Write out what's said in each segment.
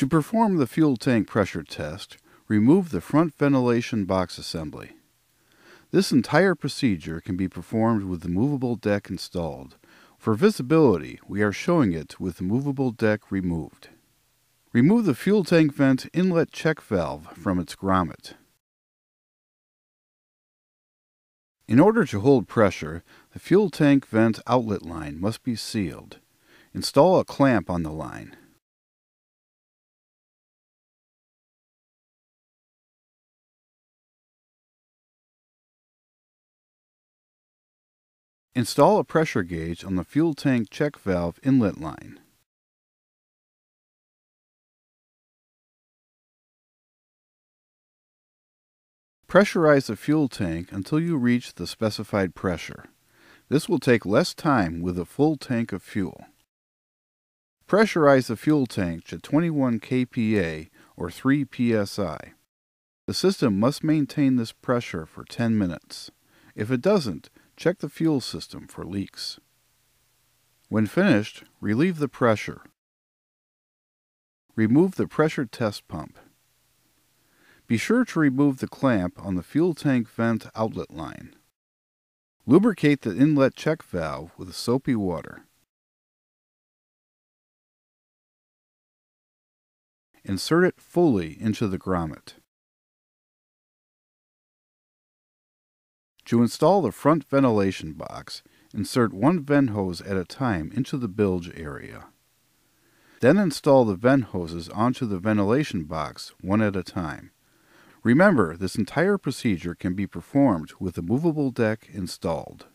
To perform the fuel tank pressure test, remove the front ventilation box assembly. This entire procedure can be performed with the movable deck installed. For visibility, we are showing it with the movable deck removed. Remove the fuel tank vent inlet check valve from its grommet. In order to hold pressure, the fuel tank vent outlet line must be sealed. Install a clamp on the line. Install a pressure gauge on the fuel tank check valve inlet line. Pressurize the fuel tank until you reach the specified pressure. This will take less time with a full tank of fuel. Pressurize the fuel tank to 21 kPa or 3 psi. The system must maintain this pressure for 10 minutes. If it doesn't, Check the fuel system for leaks. When finished, relieve the pressure. Remove the pressure test pump. Be sure to remove the clamp on the fuel tank vent outlet line. Lubricate the inlet check valve with soapy water. Insert it fully into the grommet. To install the front ventilation box, insert one vent hose at a time into the bilge area. Then install the vent hoses onto the ventilation box one at a time. Remember, this entire procedure can be performed with a movable deck installed.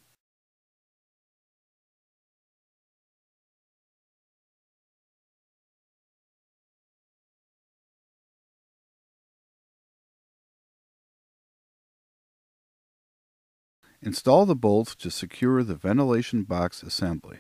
Install the bolts to secure the ventilation box assembly.